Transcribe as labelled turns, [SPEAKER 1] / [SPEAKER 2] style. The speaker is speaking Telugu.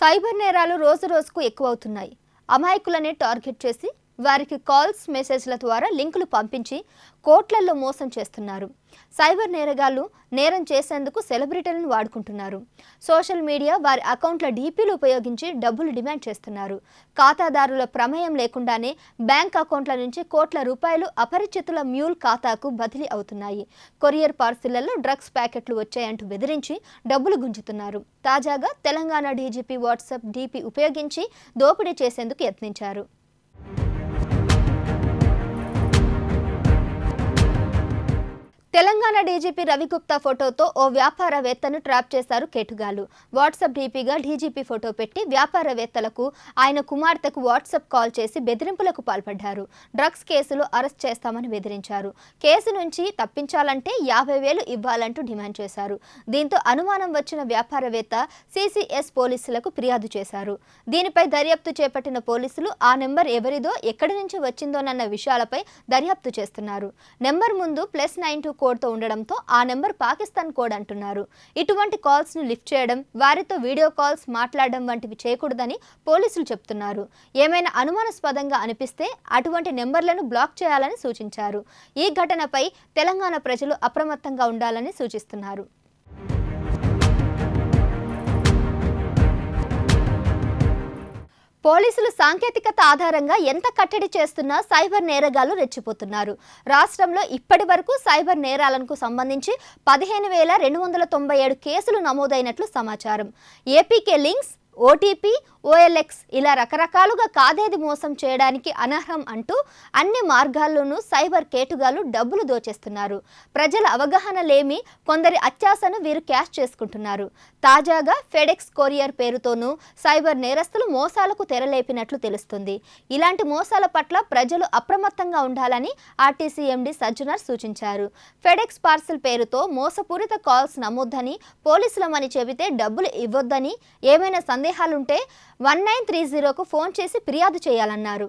[SPEAKER 1] సైబర్ నేరాలు రోజు రోజుకు ఎక్కువవుతున్నాయి అమాయకులనే టార్గెట్ చేసి వారికి కాల్స్ మెసేజ్ల ద్వారా లింకులు పంపించి కోట్లల్లో మోసం చేస్తున్నారు సైబర్ నేరగాళ్లు నేరం చేసేందుకు సెలబ్రిటీలను వాడుకుంటున్నారు సోషల్ మీడియా వారి అకౌంట్ల డీపీలు ఉపయోగించి డబ్బులు డిమాండ్ చేస్తున్నారు ఖాతాదారుల ప్రమేయం లేకుండానే బ్యాంక్ అకౌంట్ల నుంచి కోట్ల రూపాయలు అపరిచితుల మ్యూల్ ఖాతాకు బదిలీ అవుతున్నాయి కొరియర్ పార్సిళ్లలో డ్రగ్స్ ప్యాకెట్లు వచ్చాయంటూ బెదిరించి డబ్బులు గుంజుతున్నారు తాజాగా తెలంగాణ డీజీపీ వాట్సాప్ డీపీ ఉపయోగించి దోపిడీ చేసేందుకు యత్నించారు తెలంగాణ డీజీపీ రవిగుప్తా ఫోటోతో ఓ వ్యాపారవేత్తను ట్రాప్ చేశారు కేటుగాలు వాట్సాప్ డీపీగా డీజీపీ ఫోటో పెట్టి వ్యాపారవేత్తలకు ఆయన కుమార్తెకు వాట్సాప్ కాల్ చేసి బెదిరింపులకు పాల్పడ్డారు డ్రగ్స్ కేసులు అరెస్ట్ చేస్తామని బెదిరించారు కేసు నుంచి తప్పించాలంటే యాభై వేలు ఇవ్వాలంటూ డిమాండ్ చేశారు దీంతో అనుమానం వచ్చిన వ్యాపారవేత్త సిసిఎస్ పోలీసులకు ఫిర్యాదు చేశారు దీనిపై దర్యాప్తు చేపట్టిన పోలీసులు ఆ నెంబర్ ఎవరిదో ఎక్కడి నుంచి వచ్చిందోనన్న విషయాలపై దర్యాప్తు చేస్తున్నారు నెంబర్ ముందు ప్లస్ నైన్ టూ కోడ్తో ఉండడంతో ఆ నెంబర్ పాకిస్తాన్ కోడ్ అంటున్నారు ఇటువంటి కాల్స్ను లిఫ్ట్ చేయడం వారితో వీడియో కాల్స్ మాట్లాడడం వంటివి చేయకూడదని పోలీసులు చెప్తున్నారు ఏమైనా అనుమానాస్పదంగా అనిపిస్తే అటువంటి నెంబర్లను బ్లాక్ చేయాలని సూచించారు ఈ ఘటనపై తెలంగాణ ప్రజలు అప్రమత్తంగా ఉండాలని సూచిస్తున్నారు పోలీసులు సాంకేతికత ఆధారంగా ఎంత కట్టడి చేస్తున్నా సైబర్ నేరగాలు రెచ్చిపోతున్నారు రాష్ట్రంలో ఇప్పటి వరకు సైబర్ నేరాలకు సంబంధించి పదిహేను వేల రెండు వందల తొంభై ఏడు కేసులు నమోదైనట్లు సమాచారం ఏపీకే లింక్స్ ఓటీపీ ఓఎల్ఎక్స్ ఇలా రకరకాలుగా కాదేది మోసం చేయడానికి అనర్హం అంటూ అన్ని మార్గాల్లోనూ సైబర్ కేటుగాలు డబ్బులు దోచేస్తున్నారు ప్రజల అవగాహన లేమి కొందరి అత్యాశను వీరు క్యాష్ చేసుకుంటున్నారు తాజాగా ఫెడెక్స్ కొరియర్ పేరుతోనూ సైబర్ నేరస్తులు మోసాలకు తెరలేపినట్లు తెలుస్తుంది ఇలాంటి మోసాల పట్ల ప్రజలు అప్రమత్తంగా ఉండాలని ఆర్టీసీ ఎండి సజ్జనర్ సూచించారు ఫెడెక్స్ పార్సిల్ పేరుతో మోసపూరిత కాల్స్ నమ్మొద్దని పోలీసులమని చెబితే డబ్బులు ఇవ్వొద్దని ఏమైనా సందేహం సందేహాలుంటే వన్ నైన్ త్రీ జీరోకు ఫోన్ చేసి ఫిర్యాదు చేయాలన్నారు